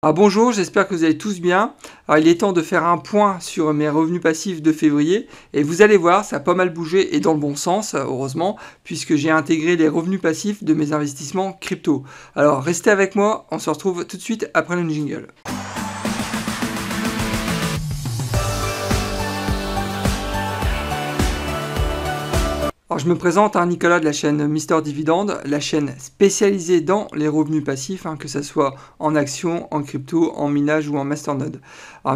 Ah, bonjour, j'espère que vous allez tous bien. il est temps de faire un point sur mes revenus passifs de février et vous allez voir, ça a pas mal bougé et dans le bon sens, heureusement, puisque j'ai intégré les revenus passifs de mes investissements crypto. Alors restez avec moi, on se retrouve tout de suite après le jingle. Alors, je me présente, à hein, Nicolas de la chaîne Mister Dividende, la chaîne spécialisée dans les revenus passifs, hein, que ce soit en actions, en crypto, en minage ou en masternode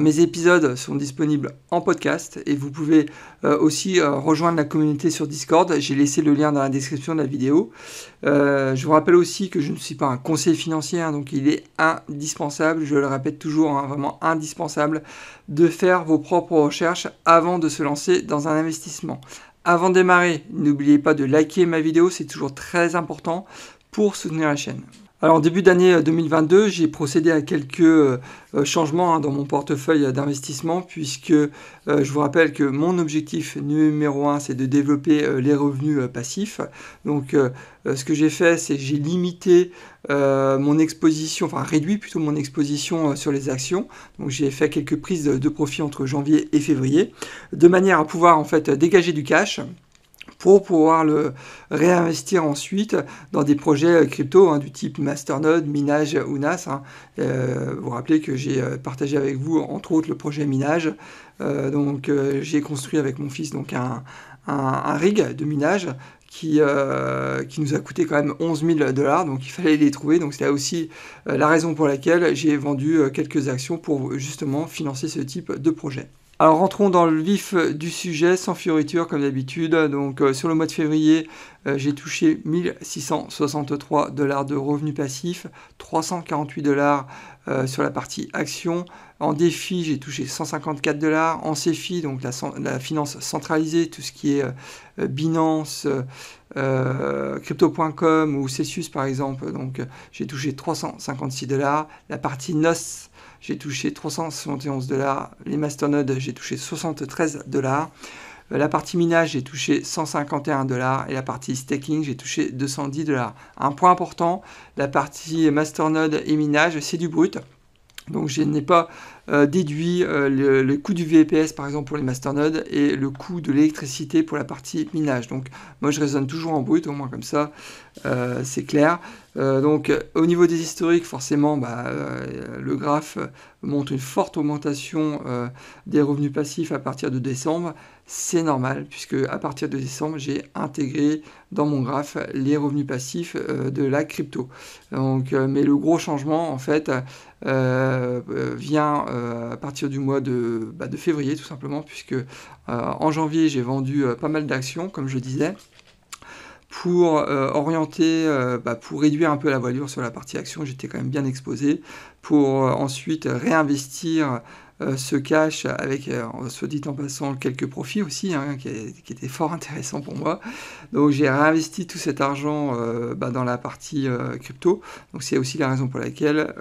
mes épisodes sont disponibles en podcast et vous pouvez euh, aussi euh, rejoindre la communauté sur Discord. J'ai laissé le lien dans la description de la vidéo. Euh, je vous rappelle aussi que je ne suis pas un conseiller financier, hein, donc il est indispensable, je le répète toujours, hein, vraiment indispensable de faire vos propres recherches avant de se lancer dans un investissement. Avant de démarrer, n'oubliez pas de liker ma vidéo, c'est toujours très important pour soutenir la chaîne. Alors, en début d'année 2022, euh, j'ai procédé à quelques euh, euh, changements hein, dans mon portefeuille d'investissement, puisque je vous rappelle que mon objectif numéro un, c'est de développer les revenus passifs. Donc, ce que j'ai fait, c'est j'ai limité mon exposition, enfin réduit plutôt mon exposition sur les actions. Donc, j'ai fait quelques prises de profit entre janvier et février, de manière à pouvoir en fait dégager du cash pour pouvoir le réinvestir ensuite dans des projets euh, crypto hein, du type Masternode, minage ou NAS. Hein. Euh, vous vous rappelez que j'ai euh, partagé avec vous entre autres le projet minage. donc j'ai construit avec mon fils donc un, rig de minage qui, nous a coûté quand même 11 000 dollars, donc il fallait les trouver. Donc là aussi la raison pour laquelle j'ai vendu quelques actions pour justement financer ce type de projet. Alors rentrons dans le vif euh, du sujet, sans fioriture comme d'habitude. Donc euh, sur le mois de février, euh, j'ai touché 1663 dollars de revenus passifs, 348 dollars sur la partie action. En défi, j'ai touché 154 dollars. En CFI, donc la, finance centralisée, tout ce qui est Binance, crypto.com ou Celsius par exemple, donc j'ai touché 356 dollars. La partie NOS, j'ai touché 371 dollars. Les masternodes, j'ai touché 73 dollars. Euh, la partie minage, j'ai touché 151 dollars et la partie staking, j'ai touché 210 dollars. Un point important, la partie masternode et minage, c'est du brut. Donc je n'ai pas euh, déduit euh, le, coût du VPS par exemple pour les masternodes et le coût de l'électricité pour la partie minage. Donc moi je raisonne toujours en brut, au moins comme ça euh, c'est clair. donc au niveau des historiques, forcément bah, le graphe montre une forte augmentation des revenus passifs à partir de décembre. C'est normal puisque à partir de décembre j'ai intégré dans mon graphe les revenus passifs de la crypto. Donc, mais le gros changement en fait euh, vient euh, à partir du mois de, bah, février tout simplement, puisque euh, en janvier j'ai vendu pas mal d'actions, comme je disais pour orienter, bah, pour réduire un peu la voilure sur la partie action, j'étais quand même bien exposé, pour ensuite réinvestir euh, se cache avec, euh, soit dit en passant, quelques profits aussi, hein, qui, était fort intéressants pour moi. Donc j'ai réinvesti tout cet argent euh, bah, dans la partie crypto. Donc c'est aussi la raison pour laquelle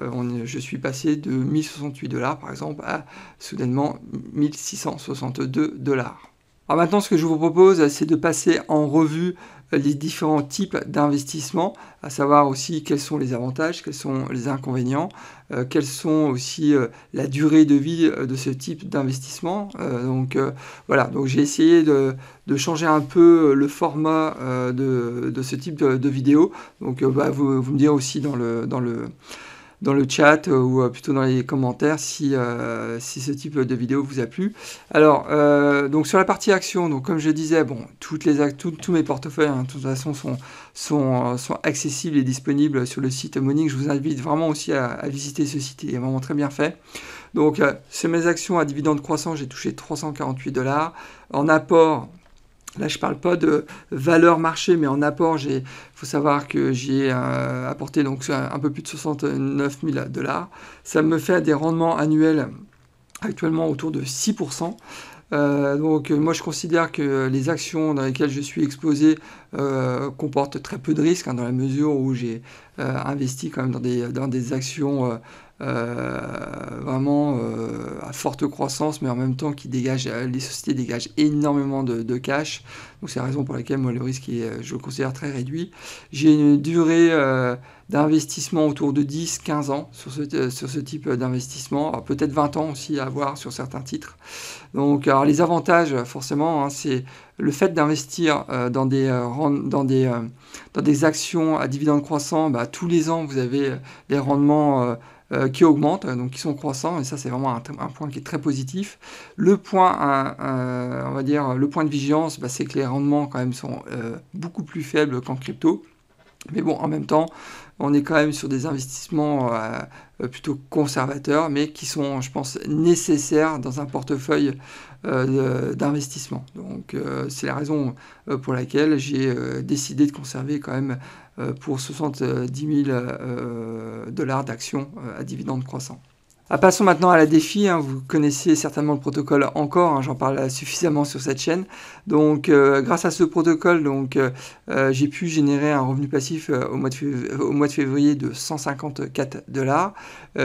je suis passé de 1068 dollars par exemple à soudainement 1662 dollars. Alors maintenant, ce que je vous propose, c'est de passer en revue les différents types d'investissements, à savoir aussi quels sont les avantages, quels sont les inconvénients, euh, quels sont aussi euh, la durée de vie euh, de ce type d'investissement. donc voilà, donc j'ai essayé de, changer un peu le format de, de, ce type de, vidéo. Donc bah, vous, me direz aussi dans le... Dans le dans le chat euh, ou euh, plutôt dans les commentaires si, euh, si ce type de vidéo vous a plu. Alors, donc sur la partie actions donc comme je disais, bon, toutes les, tous mes portefeuilles, hein, de toute façon, sont, sont, sont, accessibles et disponibles sur le site Monique. Je vous invite vraiment aussi à, visiter ce site, il est vraiment très bien fait. Donc, c'est mes actions à dividendes croissants, j'ai touché 348 dollars. En apport, Là, je ne parle pas de valeur marché, mais en apport, il faut savoir que j'ai euh, apporté donc, un peu plus de 69 000 dollars. Ça me fait des rendements annuels actuellement autour de 6 euh, donc moi je considère que les actions dans lesquelles je suis exposé euh, comportent très peu de risques hein, dans la mesure où j'ai investi quand même dans des, dans des actions euh, vraiment euh, à forte croissance, mais en même temps qui dégage, euh, les sociétés dégagent énormément de, cash. Donc c'est la raison pour laquelle moi le risque est, je le considère très réduit. J'ai une durée d'investissement autour de 10-15 ans sur ce, sur ce type d'investissement, peut-être 20 ans aussi à avoir sur certains titres. Donc les avantages forcément, hein, c'est le fait d'investir dans, des, dans, des, des actions à dividendes croissants, bah, tous les ans vous avez les rendements euh, qui augmentent, euh, donc qui sont croissants, et ça c'est vraiment un, point qui est très positif. Le point, euh, on va dire, le point de vigilance, bah, c'est que les rendements quand même sont beaucoup plus faibles qu'en crypto. Mais bon, en même temps, on est quand même sur des investissements euh, euh, plutôt conservateurs, mais qui sont, je pense, nécessaires dans un portefeuille euh, d'investissement. Donc c'est la raison pour laquelle j'ai décidé de conserver quand même pour 70 000 dollars d'actions à dividendes croissants. Ah, passons maintenant à la défi. Hein. Vous connaissez certainement le protocole encore, hein. j'en parle suffisamment sur cette chaîne. Donc, euh, grâce à ce protocole, donc, euh, euh, j'ai pu générer un revenu passif au, mois de février de 154 dollars.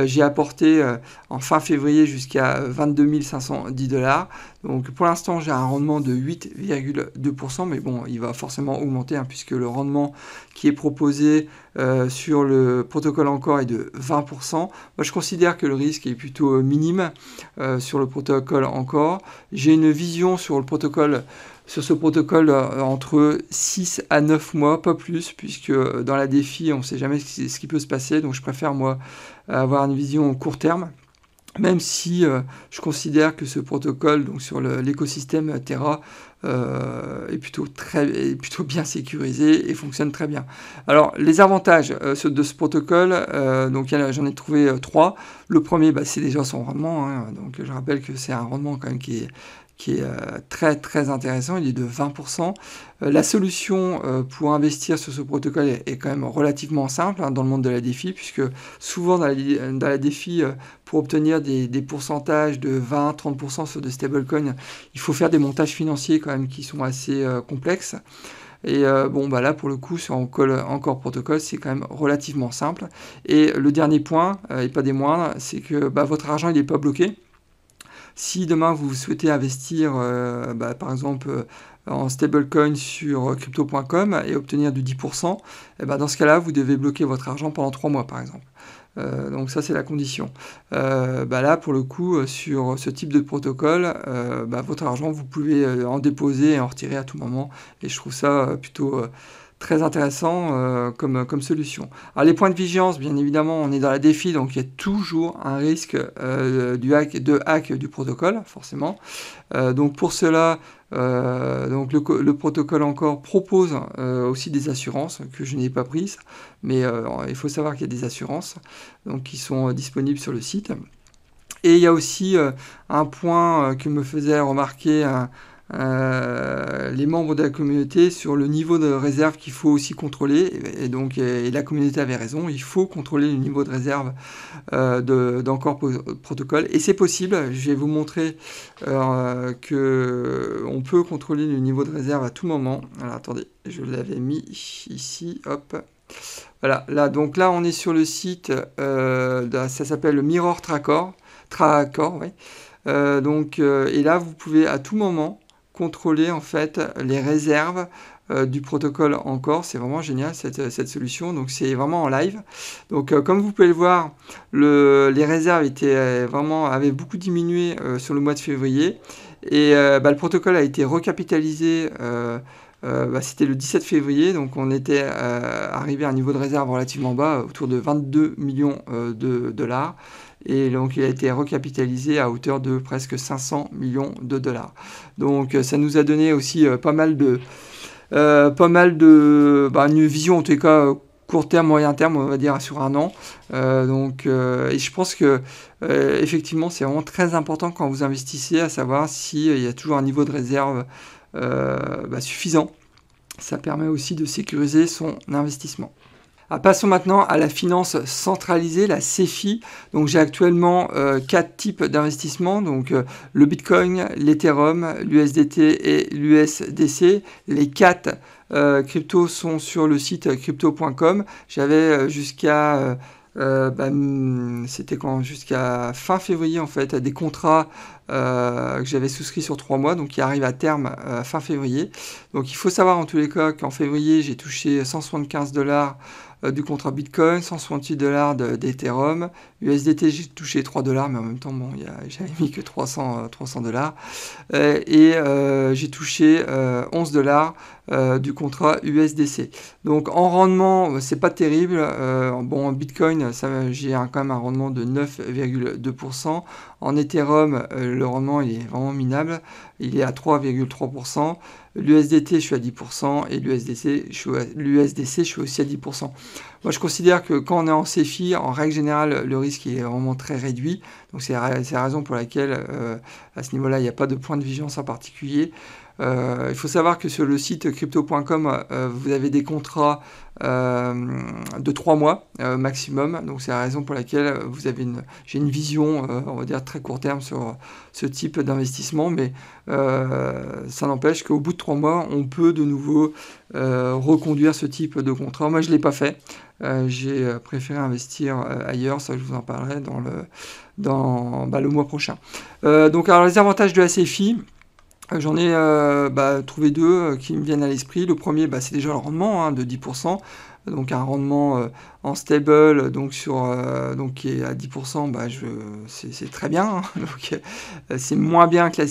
j'ai apporté en fin février jusqu'à 22 510 dollars. Donc, pour l'instant, j'ai un rendement de 8,2%, mais bon, il va forcément augmenter hein, puisque le rendement qui est proposé euh, sur le protocole encore est de 20%. Moi, je considère que le risque est plutôt euh, minime euh, sur le protocole encore. J'ai une vision sur le protocole sur ce protocole entre 6 à 9 mois, pas plus, puisque dans la défi, on ne sait jamais ce qui peut se passer, donc je préfère moi avoir une vision court terme même si je considère que ce protocole donc sur l'écosystème Terra euh, est, plutôt très, plutôt bien sécurisé et fonctionne très bien. Alors les avantages euh, de ce protocole, euh, donc j'en ai trouvé trois. Le premier, bah, c'est déjà son rendement. Hein. donc je rappelle que c'est un rendement quand même qui est qui est euh, très très intéressant, il est de 20%. Euh, la solution euh, pour investir sur ce protocole est quand même relativement simple hein, dans le monde de la défi, puisque souvent dans la, défi, pour obtenir des, pourcentages de 20-30% sur des stablecoins, il faut faire des montages financiers quand même qui sont assez complexes. Et bon, bah là, pour le coup, sur encore, encore protocole, c'est quand même relativement simple. Et le dernier point, et pas des moindres, c'est que bah, votre argent, il n'est pas bloqué. Si demain vous souhaitez investir, euh, bah, par exemple, euh, en stablecoin sur euh, crypto.com et obtenir du 10%, eh bah, dans ce cas-là, vous devez bloquer votre argent pendant 3 mois, par exemple. Euh, donc ça, c'est la condition. Euh, bah là, pour le coup, euh, sur ce type de protocole, bah, votre argent, vous pouvez en déposer et en retirer à tout moment. Et je trouve ça plutôt très intéressant comme, solution. Alors les points de vigilance, bien évidemment, on est dans la défi, donc il y a toujours un risque du hack, de hack du protocole, forcément. donc pour cela, euh, donc le, protocole encore propose euh, aussi des assurances que je n'ai pas prises, mais euh, il faut savoir qu'il y a des assurances donc, qui sont disponibles sur le site. Et il y a aussi un point qui me faisait remarquer un, euh, les membres de la communauté sur le niveau de réserve qu'il faut aussi contrôler. Et donc, la communauté avait raison, il faut contrôler le niveau de réserve euh, d'encore protocole. Et c'est possible, je vais vous montrer euh, que on peut contrôler le niveau de réserve à tout moment. Alors, attendez, je l'avais mis ici, hop. Voilà, là, donc là, on est sur le site, euh, ça s'appelle le Mirror Tracor Tracker, oui. Euh, donc, et là, vous pouvez à tout moment contrôler en fait les réserves euh, du protocole encore. C'est vraiment génial cette, solution. Donc c'est vraiment en live. Donc euh, comme vous pouvez le voir, les réserves euh, avaient beaucoup diminué sur le mois de février et bah, le protocole a été recapitalisé. Bah, c'était le 17 février, donc on était arrivé à un niveau de réserve relativement bas, autour de 22 millions de dollars et donc il a été recapitalisé à hauteur de presque 500 millions de dollars. Donc euh, ça nous a donné aussi euh, pas mal de, euh, pas mal de, bah, une vision en tout cas court terme, moyen terme, on va dire sur un an. donc, je pense que effectivement, c'est vraiment très important quand vous investissez, à savoir s'il y a toujours un niveau de réserve bah, suffisant. Ça permet aussi de sécuriser son investissement. Ah, passons maintenant à la finance centralisée, la CEFI. Donc j'ai actuellement euh, quatre types d'investissements, donc euh, le Bitcoin, l'Ethereum, l'USDT et l'USDC. Les quatre euh, cryptos sont sur le site crypto.com. J'avais jusqu'à bah, c'était jusqu'à fin février en fait, des contrats que j'avais souscrits sur trois mois, donc qui arrivent à terme fin février. Donc il faut savoir en tous les cas qu'en février j'ai touché 175 dollars euh, du contrat Bitcoin, 168 dollars d'Ethereum. USDT, j'ai touché 3 dollars, mais en même temps, bon, j'avais mis que 300 euh, dollars. Euh, et j'ai touché 11 dollars euh, du contrat USDC. Donc en rendement, euh, c'est pas terrible. Euh, bon, en Bitcoin, j'ai quand même un rendement de 9,2%. En Ethereum, le rendement il est vraiment minable. Il est à 3,3%. L'USDT, je suis à 10%. Et l'USDC, je, suis aussi à 10%. Moi, je considère que quand on est en CFI, en règle générale, le risque est vraiment très réduit. Donc c'est la, la, raison pour laquelle, à ce niveau-là, il n'y a pas de point de vigilance en particulier. Euh, il faut savoir que sur le site crypto.com, euh, vous avez des contrats euh, de trois mois maximum. Donc c'est la raison pour laquelle vous avez une, j'ai une vision, on va dire, très court terme sur ce type d'investissement. Mais ça n'empêche qu'au bout de trois mois, on peut de nouveau reconduire ce type de contrat. Moi, je ne l'ai pas fait. j'ai préféré investir ailleurs, ça je vous en parlerai dans le, dans, bah, le mois prochain. donc alors les avantages de la CFI, J'en ai euh, bah, trouvé deux euh, qui me viennent à l'esprit. Le premier, bah, c'est déjà le rendement hein, de 10%, donc un rendement euh, en stable, donc sur, donc qui est à 10%, bah, c'est, très bien. Hein. c'est moins bien que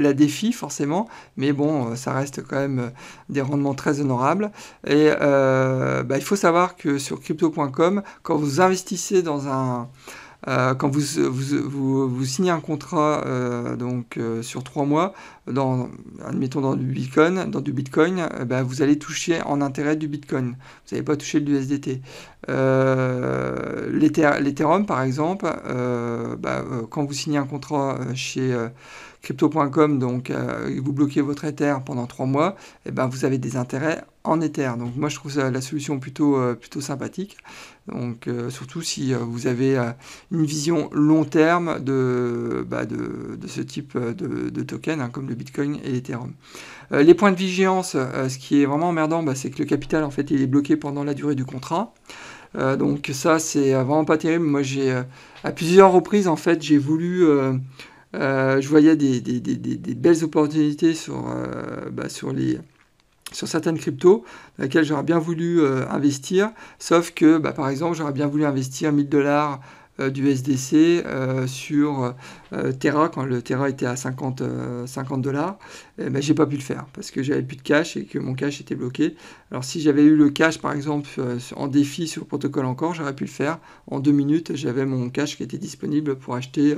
la, défi forcément, mais bon, ça reste quand même des rendements très honorables. Et il faut savoir que sur crypto.com, quand vous investissez dans un euh, quand vous, vous, signez un contrat euh, donc, euh, sur trois mois, dans, admettons dans du Bitcoin, dans du Bitcoin ben, vous allez toucher en intérêt du Bitcoin. Vous n'allez pas toucher de l'USDT. L'Ethereum, par exemple, ben, quand vous signez un contrat chez... Crypto.com, donc euh, vous bloquez votre Ether pendant trois mois, et eh ben vous avez des intérêts en Ether. Donc moi je trouve ça, la solution plutôt, euh, plutôt sympathique. Donc euh, surtout si vous avez une vision long terme de, bah, de, ce type de, de token, hein, comme le Bitcoin et l'Ethereum. les points de vigilance, ce qui est vraiment emmerdant, bah, c'est que le capital en fait il est bloqué pendant la durée du contrat. donc ça, c'est vraiment pas terrible. Moi, j'ai à plusieurs reprises, en fait, j'ai voulu euh, je voyais des, belles opportunités euh, bah, sur, certaines cryptos dans lesquelles j'aurais bien voulu euh, investir, sauf que bah, par exemple j'aurais bien voulu investir 1000 dollars euh, du SDC euh, sur euh, Terra quand le Terra était à 50 50 dollars, mais eh ben, j'ai pas pu le faire parce que j'avais plus de cash et que mon cash était bloqué. Alors si j'avais eu le cash par exemple en défi sur le protocole encore, j'aurais pu le faire en deux minutes. J'avais mon cash qui était disponible pour acheter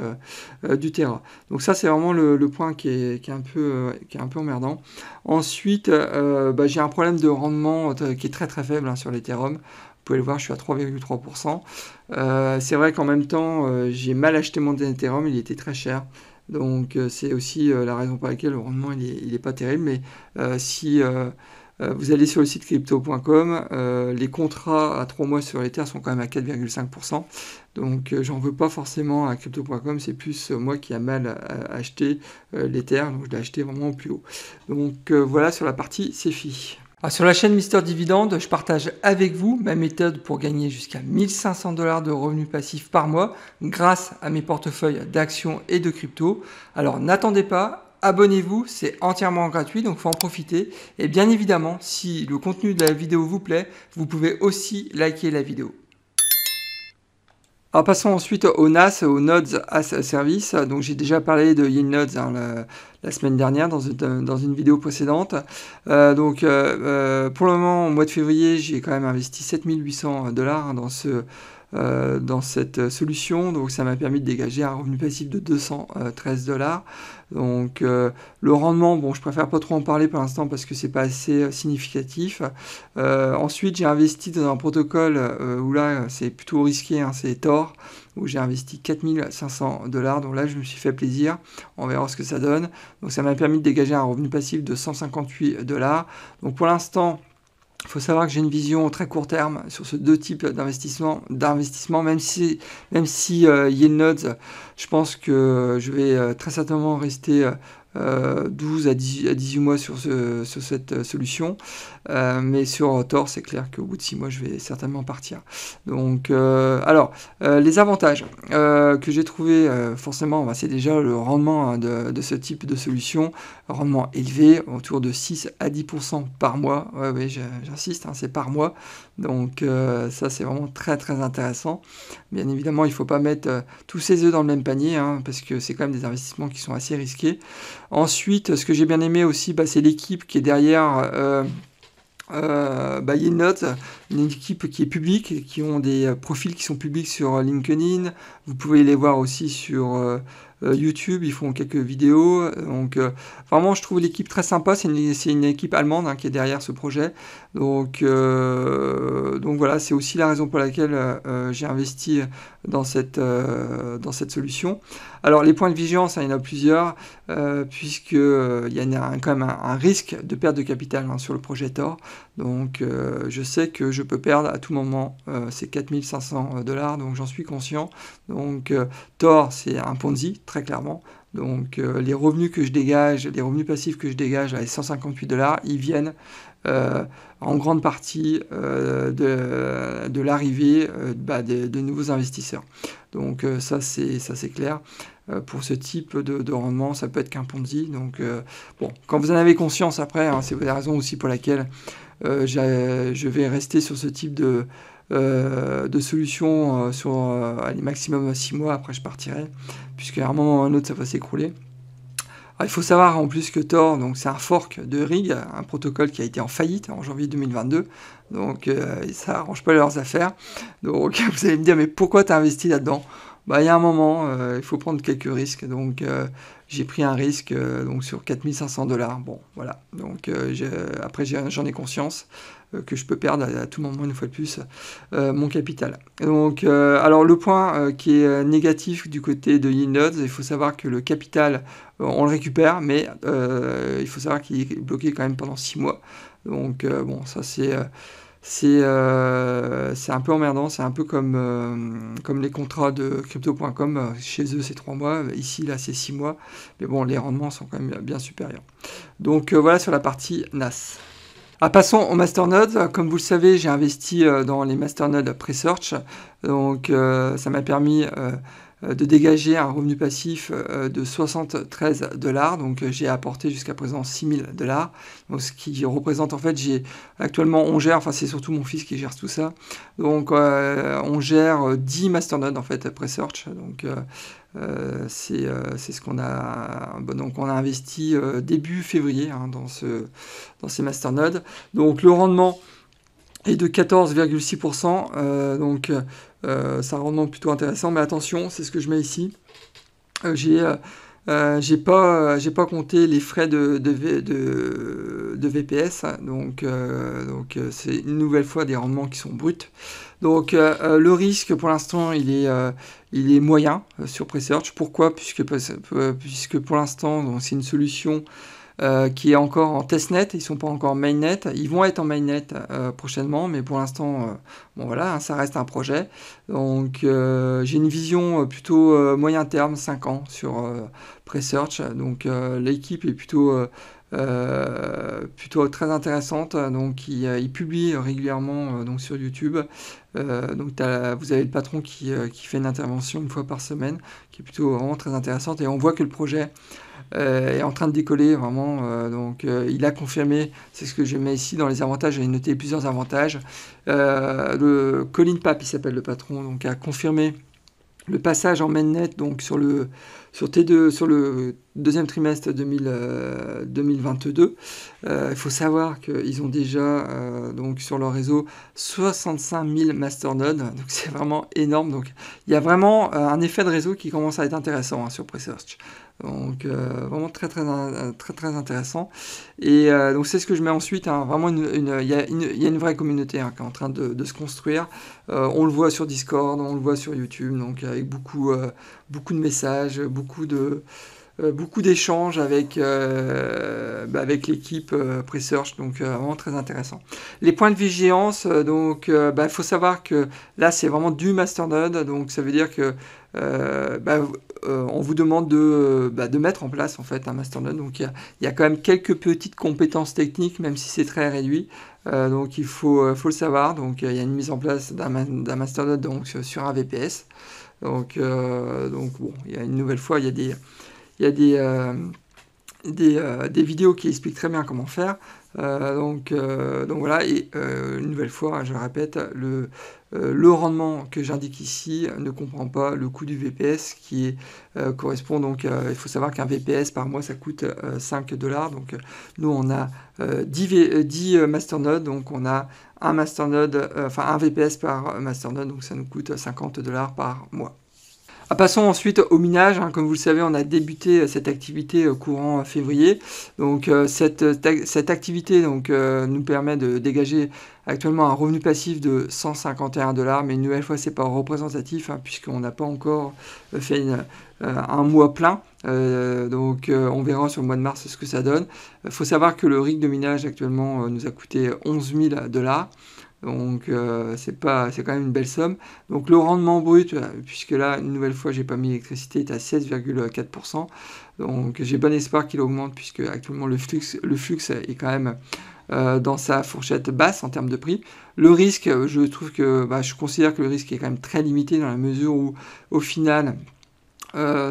du Terra. Donc ça c'est vraiment le, point qui est, qui est, un peu qui est un peu emmerdant. Ensuite, bah, j'ai un problème de rendement qui est très très faible hein, sur l'Ethereum pouvez le voir, je suis à 3,3%. Euh, c'est vrai qu'en même temps, euh, j'ai mal acheté mon Ethereum, il était très cher. Donc euh, c'est aussi la raison pour laquelle le rendement il n'est pas terrible. Mais si vous allez sur le site crypto.com, les contrats à 3 mois sur l'Ether sont quand même à 4,5%. Donc j'en veux pas forcément à crypto.com, c'est plus moi qui a mal acheté l'Ether, donc je l'ai acheté vraiment au plus haut. Donc voilà sur la partie fini. Ah, sur la chaîne Mister Dividende, je partage avec vous ma méthode pour gagner jusqu'à 1500 dollars de revenus passifs par mois grâce à mes portefeuilles d'actions et de crypto. Alors n'attendez pas, abonnez-vous, c'est entièrement gratuit, donc faut en profiter. Et bien évidemment, si le contenu de la vidéo vous plaît, vous pouvez aussi liker la vidéo. Alors passons ensuite au NAS, au Nodes as Service. Donc j'ai déjà parlé de Yield Nodes hein, la, semaine dernière dans une, vidéo précédente. Euh, donc euh, euh, pour le moment, au mois de février, j'ai quand même investi 7800 dollars hein, dans ce... dans cette solution. Donc ça m'a permis de dégager un revenu passif de 213 dollars. Donc euh, le rendement, bon, je préfère pas trop en parler pour l'instant parce que c'est pas assez euh, significatif. Euh, ensuite, j'ai investi dans un protocole où là, c'est plutôt risqué, hein, c'est Tor, où j'ai investi 4500 dollars. Donc là, je me suis fait plaisir. On verra ce que ça donne. Donc ça m'a permis de dégager un revenu passif de 158 dollars. Donc pour l'instant, il faut savoir que j'ai une vision très court terme sur ces deux types d'investissements, d'investissement, même si, même si une euh, Yield je pense que je vais euh, très certainement rester euh, 12 euh, à 18 mois sur, cette euh, solution. Euh, mais sur Tor, c'est clair qu'au bout de 6 mois, je vais certainement partir. Donc, alors, les avantages que j'ai trouvé, forcément, bah, c'est déjà le rendement hein, de, ce type de solution, rendement élevé, autour de 6 à 10% par mois. Oui, ouais j'insiste, hein, c'est par mois. Donc euh, ça c'est vraiment très très intéressant. Bien évidemment il ne faut pas mettre euh, tous ses œufs dans le même panier hein, parce que c'est quand même des investissements qui sont assez risqués. Ensuite ce que j'ai bien aimé aussi bah, c'est l'équipe qui est derrière. Euh, euh bah, une équipe qui est publique, qui ont des euh, profils qui sont publics sur euh, LinkedIn. Vous pouvez les voir aussi sur euh, YouTube, ils font quelques vidéos. Donc vraiment, je trouve l'équipe très sympa. C'est une, équipe allemande hein, qui est derrière ce projet. Donc, voilà, c'est aussi la raison pour laquelle j'ai investi dans cette, solution. Alors les points de vigilance, hein, il y en a plusieurs, puisque puisqu'il y a quand même un, risque de perte de capital hein, sur le projet Thor. Donc euh, je sais que je peux perdre à tout moment euh, ces 4500 euh, dollars, donc j'en suis conscient. Donc Thor, c'est un Ponzi, très clairement. Donc les revenus que je dégage, les revenus passifs que je dégage, à les 158 dollars, ils viennent en grande partie de, l'arrivée bah, de, nouveaux investisseurs. Donc ça c'est ça c'est clair pour ce type de, rendement, ça peut être qu'un Ponzi. Donc, bon, quand vous en avez conscience après, hein, c'est la raison aussi pour laquelle euh, je vais rester sur ce type de, euh, de solution euh, sur allez, maximum 6 mois, après je partirai, puisque un moment ou un autre ça va s'écrouler. Ah, il faut savoir en plus que Thor, donc c'est un fork de Rig, un protocole qui a été en faillite en janvier 2022. Donc ça n'arrange pas leurs affaires. Donc vous allez me dire mais pourquoi tu as investi là-dedans bah, il y a un moment, euh, il faut prendre quelques risques. Donc, euh, j'ai pris un risque euh, donc sur 4500 dollars. Bon, voilà. Donc, après, j'en ai conscience que je peux perdre à, tout moment, une fois de plus, mon capital. Donc, alors, le point qui est négatif du côté de Yieldnodes, il faut savoir que le capital, on le récupère, mais il faut savoir qu'il est bloqué quand même pendant six mois. Donc, bon, ça, c'est euh, c'est un peu emmerdant, c'est un peu comme, euh, comme les contrats de crypto.com. Euh, chez eux, c'est 3 mois, ici, là, c'est 6 mois. Mais bon, les rendements sont quand même bien supérieurs. Donc voilà sur la partie NAS. Ah, passons aux masternodes. Comme vous le savez, j'ai investi dans les masternodes Presearch. Donc ça m'a permis euh, de dégager un revenu passif euh, de 73 dollars. Donc euh, j'ai apporté jusqu'à présent 6000 dollars. Donc ce qui représente en fait, j'ai actuellement on gère, enfin c'est surtout mon fils qui gère tout ça. Donc on gère 10 masternodes en fait après search. Donc c'est ce qu'on a donc on a investi début février hein, dans ce dans ces masternodes donc le rendement et de 14,6%. Euh, donc, euh, ça c'est un rendement plutôt intéressant. Mais attention, c'est ce que je mets ici. Euh, j'ai pas compté les frais de VPS. Hein, donc donc c'est une nouvelle fois des rendements qui sont bruts. Donc le risque pour l'instant il est il est moyen sur Presearch. Pourquoi puisque puisque pour l'instant c'est une solution euh, qui est encore en testnet, ils ne sont pas encore mainnet, ils vont être en mainnet euh, prochainement, mais pour l'instant, euh, voilà, hein, ça reste un projet. Donc j'ai une vision plutôt moyen terme, 5 ans sur Presearch, donc l'équipe est plutôt... plutôt très intéressante. Donc, ils régulièrement sur YouTube euh, donc vous avez le patron euh, qui, fait une intervention une fois par semaine, qui est plutôt vraiment très intéressante. Et on voit que le projet euh, est en train de décoller vraiment. donc il a confirmé, c'est ce que j'ai mets ici dans les avantages, j'ai noté plusieurs avantages. le Colin Pape, il s'appelle le patron, donc a confirmé le passage en mainnet donc sur le sur, sur le deuxième trimestre 2022, euh, euh, il faut savoir qu'ils ont déjà euh, donc sur leur réseau 65 000 masternodes, donc c'est vraiment énorme. Donc il y a vraiment un effet de réseau qui commence à être intéressant hein, sur Presearch. Donc vraiment très très très très intéressant. Et donc c'est ce que je mets ensuite. Hein, vraiment il y, a une, vraie communauté hein, qui est en train de, se construire. on le voit sur Discord, on le voit sur YouTube, donc avec beaucoup beaucoup de messages, beaucoup beaucoup de euh, beaucoup d'échanges avec, euh, bah, avec l'équipe euh, Presearch, donc vraiment très intéressant. Les points de vigilance, donc il bah, faut savoir que là c'est vraiment du masternode, donc ça veut dire que bah, on vous demande de, de, mettre en place en fait un masternode, donc il y, a quand même quelques petites compétences techniques, même si c'est très réduit. donc il faut, faut le savoir, donc il y a une mise en place d'un masternode donc, sur un VPS. Euh, donc, bon, il y a une nouvelle fois, il y a des euh, euh, vidéos qui expliquent très bien comment faire. Euh, euh, donc, voilà, et euh, une nouvelle fois, je répète, le, rendement que j'indique ici ne comprend pas le coût du VPS qui correspond donc, il faut savoir qu'un VPS par mois ça coûte 5 dollars. Donc nous on a 10, master 10 masternodes, donc on a un masternode, enfin un VPS par masternode, donc ça nous coûte 50 dollars par mois. Ah, passons ensuite au minage. Hein. Comme vous le savez, on a débuté euh, cette activité euh, courant euh, février. Donc cette, activité nous permet de dégager actuellement un revenu passif de 151 dollars, mais une nouvelle fois, ce n'est pas représentatif hein, puisqu'on n'a pas encore fait un mois plein. donc, on verra sur le mois de mars ce que ça donne. Il faut savoir que le rig de minage actuellement nous a coûté 11 000 dollars. Donc euh, c'est pas c'est quand même une belle somme. Donc le rendement brut, euh, puisque là une nouvelle fois j'ai pas mis l'électricité, est à 16,4%. Donc j'ai bon espoir qu'il augmente puisque actuellement le flux, est quand même euh, dans sa fourchette basse en termes de prix. Le risque, je trouve que bah, je considère que le risque est quand même très limité dans la mesure où au final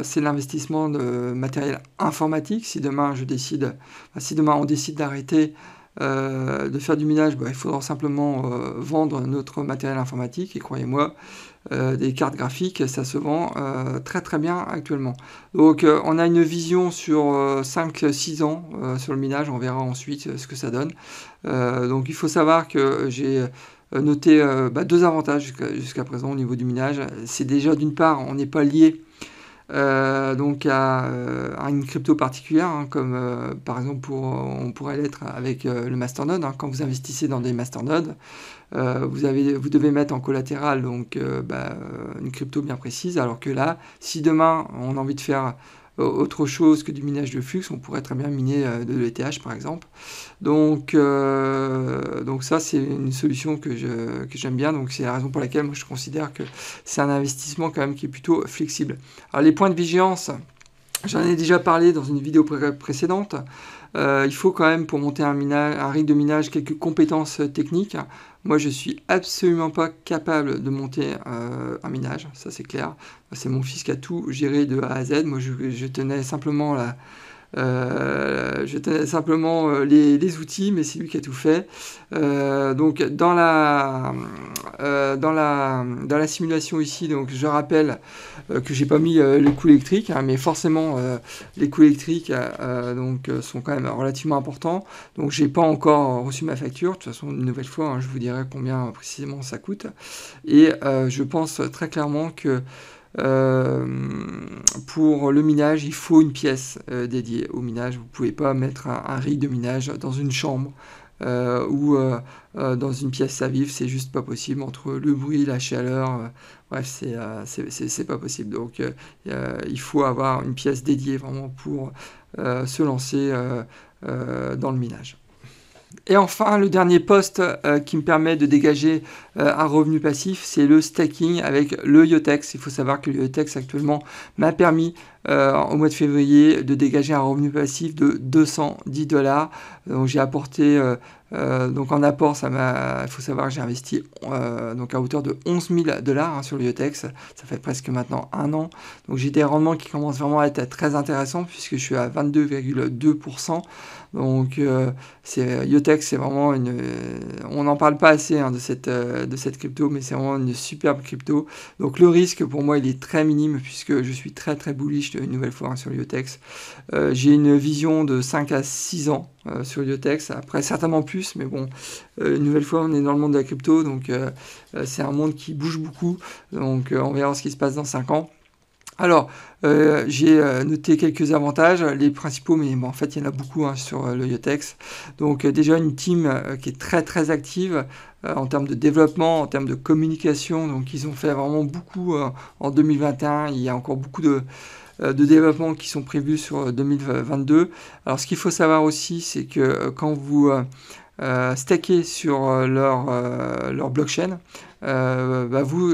c'est l'investissement de matériel informatique. Si demain je décide, si demain on décide d'arrêter euh, de faire du minage, bah, il faudra simplement euh, vendre notre matériel informatique. Et croyez-moi, euh, des cartes graphiques, ça se vend très très bien actuellement. Donc on a une vision sur 5-6 ans sur le minage, on verra ensuite ce que ça donne. donc il faut savoir que j'ai noté bah, deux avantages jusqu'à présent au niveau du minage. C'est déjà d'une part, on n'est pas lié euh, donc à, euh, une crypto particulière, hein, comme euh, par exemple pour, on pourrait l'être avec le masternode. Hein. quand vous investissez dans des masternodes, vous, devez mettre en collatéral donc bah, une crypto bien précise. Alors que là, si demain on a envie de faire autre chose que du minage de flux. On pourrait très bien miner euh, de l'ETH par exemple. Donc, euh, donc ça, c'est une solution que, que j'aime bien. Donc, c'est la raison pour laquelle moi, je considère que c'est un investissement quand même qui est plutôt flexible. Alors, les points de vigilance, j'en ai déjà parlé dans une vidéo précédente. Euh, il faut quand même pour monter un, minage, un rig de minage quelques compétences techniques. Moi, je suis absolument pas capable de monter euh, un minage, ça c'est clair. C'est mon fils qui a tout géré de A à Z. Moi, je, je tenais simplement la, euh, je tenais simplement euh, les, outils, mais c'est lui qui a tout fait. Euh, donc dans la, dans, la, dans la simulation ici, donc je rappelle que j'ai pas mis les coûts électriques, hein, mais forcément les coûts électriques donc, sont quand même relativement importants. Donc j'ai pas encore reçu ma facture. De toute façon, une nouvelle fois, hein, je vous dirai combien précisément ça coûte. Et je pense très clairement que euh, pour le minage, il faut une pièce euh, dédiée au minage. Vous ne pouvez pas mettre un, riz rig de minage dans une chambre euh, ou dans une pièce à vivre. C'est juste pas possible. Entre le bruit, la chaleur, bref, c'est c'est pas possible. Donc, il faut avoir une pièce dédiée vraiment pour se lancer dans le minage. Et enfin, le dernier poste euh, qui me permet de dégager euh, un revenu passif, c'est le stacking avec le Yotex. Il faut savoir que le Yotex, actuellement m'a permis euh, au mois de février de dégager un revenu passif de 210 dollars. Donc j'ai apporté, donc en apport, il faut savoir que j'ai investi donc à hauteur de 11 000 dollars hein, sur le Yotex. Ça fait presque maintenant un an. Donc j'ai des rendements qui commencent vraiment à être très intéressants puisque je suis à 22,2%. Donc, euh, c'est Yotex, c'est vraiment une. Euh, on n'en parle pas assez hein, de, cette, euh, de cette crypto, mais c'est vraiment une superbe crypto. Donc, le risque pour moi, il est très minime puisque je suis très très bullish une nouvelle fois hein, sur Yotex. J'ai une vision de 5 à 6 ans sur Yotex. Après, certainement plus, mais bon, une nouvelle fois, on est dans le monde de la crypto, donc c'est un monde qui bouge beaucoup. Donc, on verra ce qui se passe dans 5 ans. Alors, euh, j'ai euh, noté quelques avantages, les principaux, mais en fait, il y en a beaucoup hein, sur euh, le Yotex. Donc, déjà, une team qui est très, très active en termes de développement, en termes de communication. Donc, ils ont fait vraiment beaucoup en 2021. Il y a encore beaucoup de, de développement qui sont prévus sur 2022. Alors, ce qu'il faut savoir aussi, c'est que quand vous euh, stacker sur euh, leur, euh, leur blockchain, bah, vous,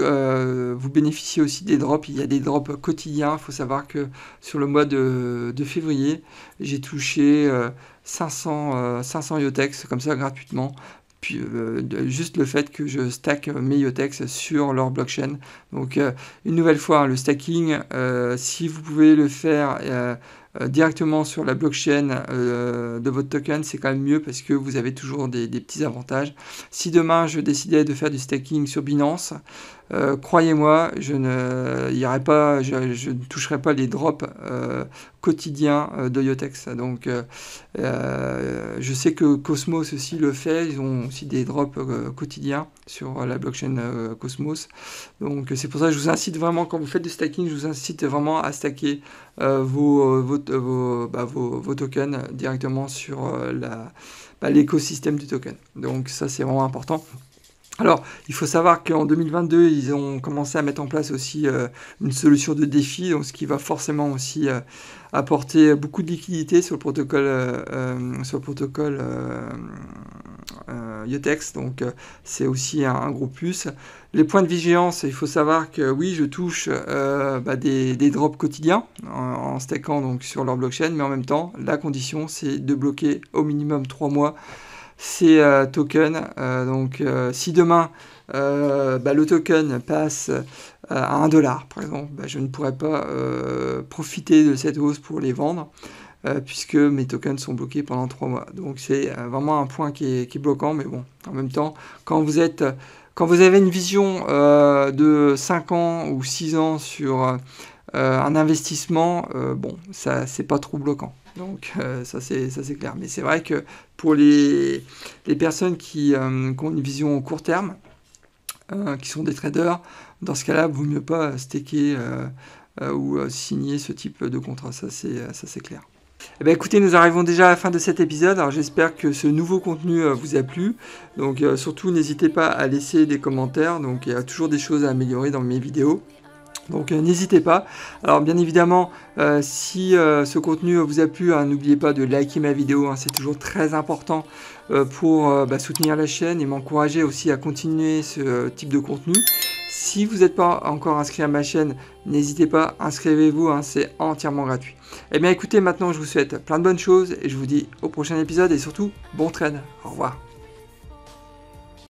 vous bénéficiez aussi des drops. Il y a des drops quotidiens. Il faut savoir que sur le mois de, de février, j'ai touché 500, 500 IOTEX comme ça gratuitement. Puis, juste le fait que je stack mes IOTEX sur leur blockchain. Donc, une nouvelle fois, hein, le stacking, si vous pouvez le faire euh, directement sur la blockchain euh, de votre token, c'est quand même mieux parce que vous avez toujours des, des, petits avantages. Si demain je décidais de faire du staking sur Binance, euh, croyez-moi, je ne pas, je, toucherai pas les drops euh, quotidiens euh, de Yotex. Donc, je sais que Cosmos aussi le fait. Ils ont aussi des drops quotidiens sur la blockchain Cosmos. Donc, c'est pour ça que je vous incite vraiment, quand vous faites du stacking, je vous incite vraiment à stacker bah, vos, tokens directement sur bah, l'écosystème du token. Donc ça, c'est vraiment important. Alors, il faut savoir qu'en 2022, ils ont commencé à mettre en place aussi euh, une solution de défi, donc ce qui va forcément aussi euh, apporter beaucoup de liquidité sur le protocole, euh, euh sur le protocole IOTEX. Donc, c'est aussi un, gros plus. Les points de vigilance, il faut savoir que oui, je touche bah, des, drops quotidiens en, stackant donc sur leur blockchain, mais en même temps, la condition, c'est de bloquer au minimum trois mois ces euh, tokens. Euh, donc euh, si demain bah, le token passe à 1 dollar par exemple, bah, je ne pourrais pas profiter de cette hausse pour les vendre puisque mes tokens sont bloqués pendant 3 mois. Donc c'est vraiment un point qui est, bloquant, mais bon, en même temps, quand vous êtes... Quand vous avez une vision de 5 ans ou 6 ans sur un investissement, bon, ça c'est pas trop bloquant. Donc euh, ça c'est clair. Mais c'est vrai que pour les, personnes euh, qui, ont une vision court terme, euh, qui sont des traders, dans ce cas-là, vaut mieux pas staker ou signer ce type de contrat. Ça c'est clair. Eh bien, écoutez, nous arrivons déjà à la fin de cet épisode. Alors j'espère que ce nouveau contenu vous a plu. Donc surtout n'hésitez pas à laisser des commentaires. Donc il y a toujours des choses à améliorer dans mes vidéos. Donc euh, n'hésitez pas. Alors bien évidemment, euh, si euh, ce contenu vous a plu, hein, n'oubliez pas de liker ma vidéo, hein. c'est toujours très important pour bah, soutenir la chaîne et m'encourager aussi à continuer ce type de contenu. Si vous n'êtes pas encore inscrit à ma chaîne, n'hésitez pas, inscrivez-vous, hein, c'est entièrement gratuit. Eh bien écoutez, maintenant je vous souhaite plein de bonnes choses et je vous dis au prochain épisode et surtout, bon train, au revoir.